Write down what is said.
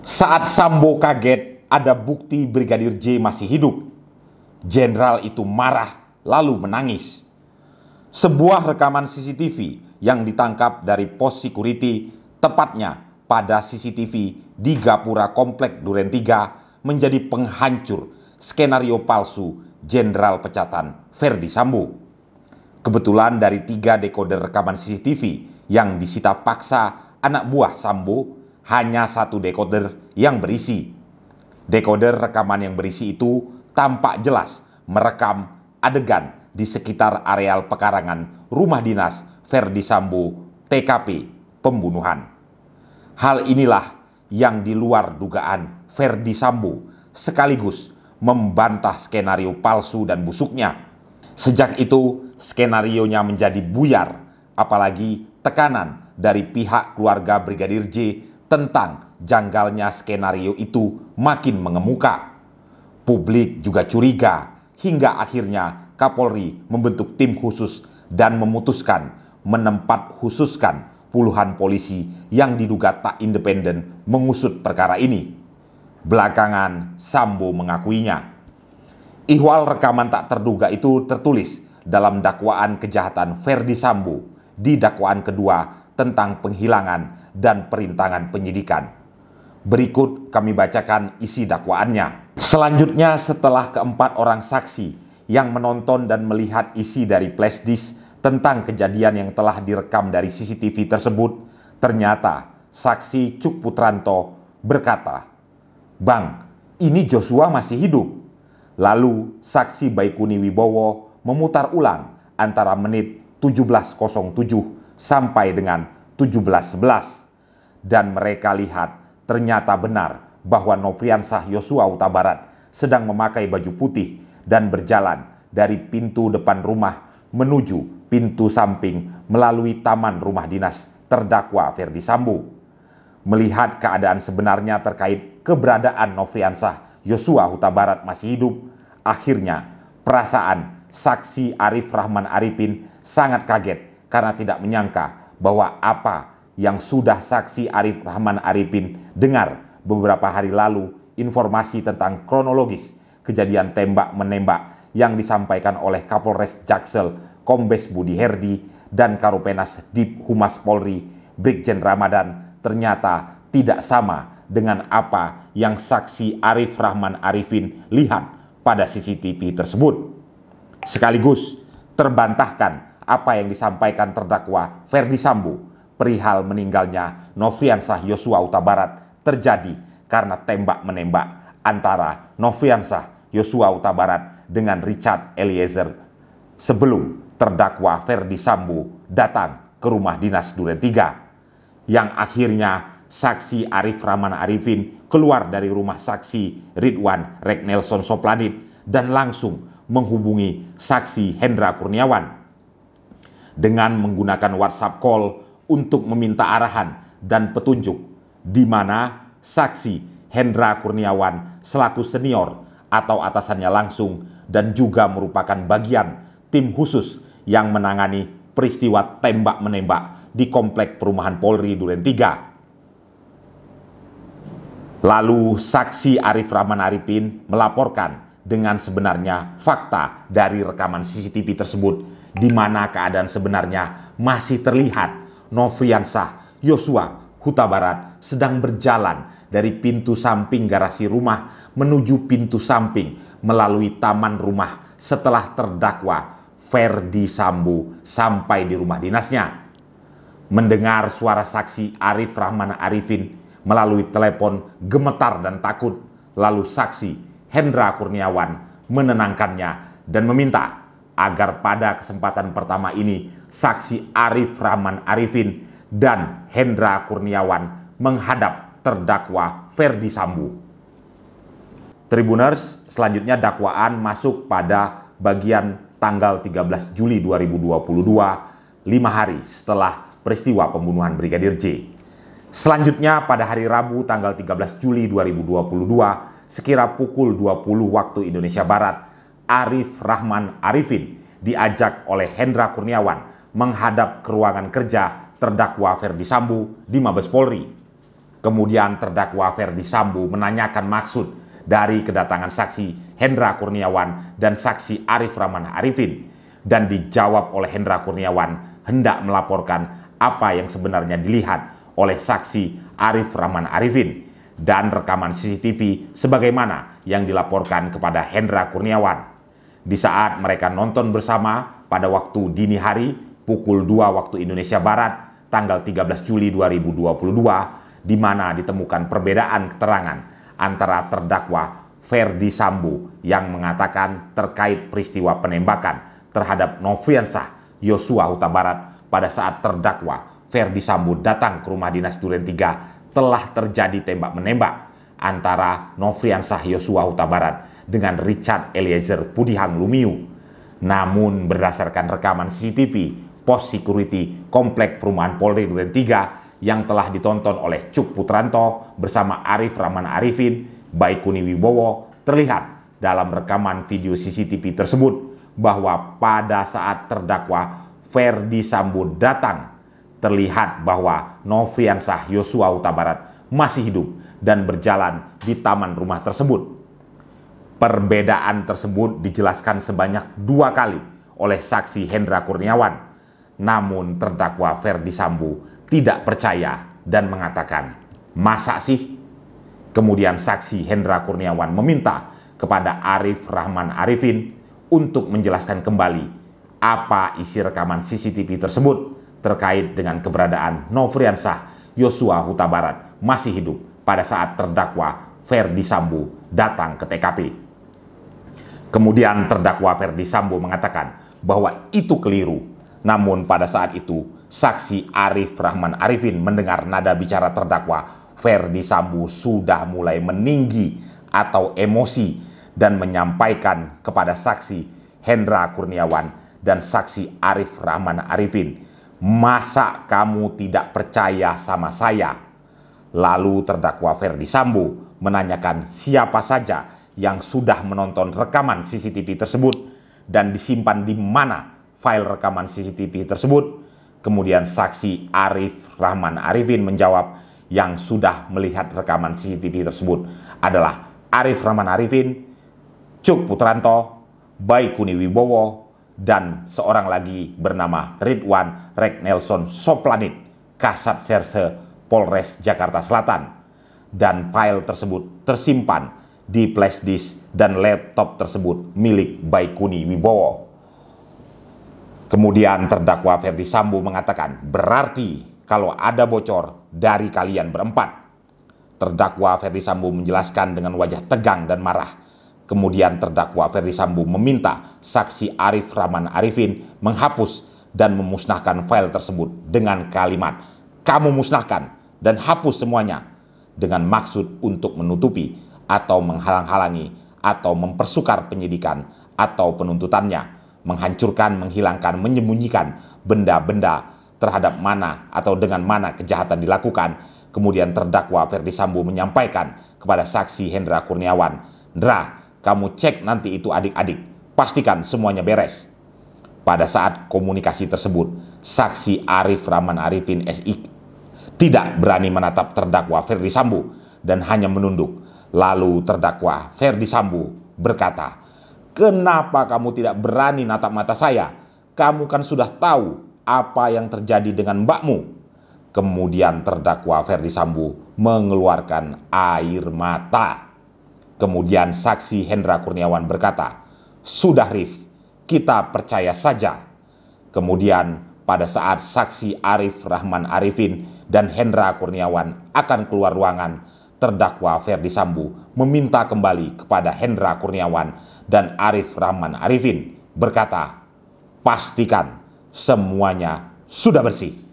Saat Sambo kaget ada bukti Brigadir J masih hidup, jenderal itu marah lalu menangis. Sebuah rekaman CCTV yang ditangkap dari pos security tepatnya pada CCTV di Gapura Komplek Duren Tiga menjadi penghancur skenario palsu Jenderal Pecatan Ferdi Sambo. Kebetulan dari tiga dekoder rekaman CCTV yang disita paksa anak buah Sambo hanya satu decoder yang berisi. Decoder rekaman yang berisi itu tampak jelas merekam adegan di sekitar areal pekarangan rumah dinas Verdi Sambo TKP pembunuhan. Hal inilah yang di luar dugaan Verdi Sambo sekaligus membantah skenario palsu dan busuknya. Sejak itu skenarionya menjadi buyar apalagi tekanan dari pihak keluarga Brigadir J tentang janggalnya skenario itu makin mengemuka. Publik juga curiga hingga akhirnya Kapolri membentuk tim khusus dan memutuskan menempat khususkan puluhan polisi yang diduga tak independen mengusut perkara ini. Belakangan, Sambo mengakuinya. Ihwal rekaman tak terduga itu tertulis dalam dakwaan kejahatan Verdi Sambo di dakwaan kedua tentang penghilangan dan perintangan penyidikan. Berikut kami bacakan isi dakwaannya. Selanjutnya setelah keempat orang saksi yang menonton dan melihat isi dari flashdisk tentang kejadian yang telah direkam dari CCTV tersebut, ternyata saksi Cuk Putranto berkata, "Bang, ini Joshua masih hidup." Lalu saksi Baikuni Wibowo memutar ulang antara menit 17.07 sampai dengan 17.11 dan mereka lihat ternyata benar bahwa Nopriansah Yosua Utabarat Barat sedang memakai baju putih dan berjalan dari pintu depan rumah menuju pintu samping melalui taman rumah dinas terdakwa Ferdi Sambo. Melihat keadaan sebenarnya terkait keberadaan Nofriansah Yosua Huta Barat masih hidup, akhirnya perasaan saksi Arif Rahman Arifin sangat kaget karena tidak menyangka bahwa apa yang sudah saksi Arif Rahman Arifin dengar beberapa hari lalu informasi tentang kronologis kejadian tembak-menembak yang disampaikan oleh Kapolres Jaksel Kombes Budi Herdi dan Karupenas Dip Humas Polri Brigjen Ramadan ternyata tidak sama dengan apa yang saksi Arif Rahman Arifin lihat pada CCTV tersebut. Sekaligus terbantahkan apa yang disampaikan terdakwa Ferdi Sambo perihal meninggalnya Noviansah Yosua Uta Barat terjadi karena tembak-menembak antara Noviansah Yosua Uta Barat dengan Richard Eliezer sebelum terdakwa Ferdi Sambo datang ke rumah dinas Duren Tiga yang akhirnya saksi Arif Rahman Arifin keluar dari rumah saksi Ridwan Nelson Soplanit dan langsung menghubungi saksi Hendra Kurniawan dengan menggunakan WhatsApp call untuk meminta arahan dan petunjuk di mana saksi Hendra Kurniawan selaku senior atau atasannya langsung dan juga merupakan bagian tim khusus yang menangani peristiwa tembak-menembak di Komplek Perumahan Polri Duren 3. Lalu saksi Arif Rahman Arifin melaporkan dengan sebenarnya fakta dari rekaman CCTV tersebut di mana keadaan sebenarnya masih terlihat Novriansah Yosua Huta Barat sedang berjalan dari pintu samping garasi rumah menuju pintu samping melalui taman rumah setelah terdakwa Ferdi Sambo sampai di rumah dinasnya. Mendengar suara saksi Arif Rahman Arifin melalui telepon gemetar dan takut, lalu saksi Hendra Kurniawan menenangkannya dan meminta agar pada kesempatan pertama ini saksi Arif Rahman Arifin dan Hendra Kurniawan menghadap terdakwa Ferdi Sambo. Tribuners, selanjutnya dakwaan masuk pada bagian tanggal 13 Juli 2022, lima hari setelah peristiwa pembunuhan Brigadir J. Selanjutnya pada hari Rabu tanggal 13 Juli 2022, sekira pukul 20 waktu Indonesia Barat, Arif Rahman Arifin diajak oleh Hendra Kurniawan menghadap ke ruangan kerja terdakwa Ferdi Sambo di Mabes Polri. Kemudian terdakwa Ferdi Sambo menanyakan maksud dari kedatangan saksi Hendra Kurniawan dan saksi Arif Ramana Arifin dan dijawab oleh Hendra Kurniawan hendak melaporkan apa yang sebenarnya dilihat oleh saksi Arif Rahman Arifin dan rekaman CCTV sebagaimana yang dilaporkan kepada Hendra Kurniawan. Di saat mereka nonton bersama pada waktu dini hari, pukul 2 waktu Indonesia Barat tanggal 13 Juli 2022 di mana ditemukan perbedaan keterangan antara terdakwa Ferdi Sambo yang mengatakan terkait peristiwa penembakan terhadap Noviansah Yosua Huta Barat pada saat terdakwa Ferdi Sambo datang ke rumah dinas Duren 3 telah terjadi tembak-menembak antara Noviansah Yosua Huta Barat dengan Richard Eliezer Pudihang Lumiu. Namun berdasarkan rekaman CCTV pos security Komplek Perumahan Polri Duren 3 yang telah ditonton oleh Cuk Putranto bersama Arif Rahman Arifin, Baikuni Wibowo, terlihat dalam rekaman video CCTV tersebut bahwa pada saat terdakwa Ferdi Sambo datang, terlihat bahwa Noviansah Yosua Utabarat masih hidup dan berjalan di taman rumah tersebut. Perbedaan tersebut dijelaskan sebanyak dua kali oleh saksi Hendra Kurniawan namun terdakwa Ferdi Sambo tidak percaya dan mengatakan, "Masa sih?" Kemudian saksi Hendra Kurniawan meminta kepada Arif Rahman Arifin untuk menjelaskan kembali apa isi rekaman CCTV tersebut terkait dengan keberadaan Nofriansah Yosua Huta Barat masih hidup pada saat terdakwa Ferdi Sambo datang ke TKP. Kemudian terdakwa Ferdi Sambo mengatakan bahwa itu keliru namun pada saat itu, saksi Arif Rahman Arifin mendengar nada bicara terdakwa Ferdi Sambo sudah mulai meninggi atau emosi dan menyampaikan kepada saksi Hendra Kurniawan dan saksi Arif Rahman Arifin, "Masa kamu tidak percaya sama saya?" Lalu terdakwa Ferdi Sambo menanyakan siapa saja yang sudah menonton rekaman CCTV tersebut dan disimpan di mana file rekaman CCTV tersebut. Kemudian saksi Arif Rahman Arifin menjawab yang sudah melihat rekaman CCTV tersebut adalah Arif Rahman Arifin, Cuk Putranto, Baikuni Wibowo, dan seorang lagi bernama Ridwan Rek Nelson Soplanit, Kasat Serse Polres Jakarta Selatan. Dan file tersebut tersimpan di flash disk dan laptop tersebut milik Baikuni Wibowo. Kemudian terdakwa Ferdi Sambo mengatakan, berarti kalau ada bocor dari kalian berempat. Terdakwa Ferdi Sambo menjelaskan dengan wajah tegang dan marah. Kemudian terdakwa Ferdi Sambo meminta saksi Arif Rahman Arifin menghapus dan memusnahkan file tersebut dengan kalimat, kamu musnahkan dan hapus semuanya dengan maksud untuk menutupi atau menghalang-halangi atau mempersukar penyidikan atau penuntutannya menghancurkan, menghilangkan, menyembunyikan benda-benda terhadap mana atau dengan mana kejahatan dilakukan. Kemudian terdakwa Ferdi Sambo menyampaikan kepada saksi Hendra Kurniawan, Dra, kamu cek nanti itu adik-adik, pastikan semuanya beres. Pada saat komunikasi tersebut, saksi Arif Rahman Arifin SI tidak berani menatap terdakwa Ferdi Sambo dan hanya menunduk. Lalu terdakwa Ferdi Sambo berkata, Kenapa kamu tidak berani natap mata saya? Kamu kan sudah tahu apa yang terjadi dengan mbakmu. Kemudian terdakwa Ferdi Sambo mengeluarkan air mata. Kemudian saksi Hendra Kurniawan berkata, "Sudah Rif, kita percaya saja." Kemudian pada saat saksi Arif Rahman Arifin dan Hendra Kurniawan akan keluar ruangan, terdakwa Ferdi Sambo meminta kembali kepada Hendra Kurniawan dan Arif Rahman Arifin berkata, "Pastikan semuanya sudah bersih."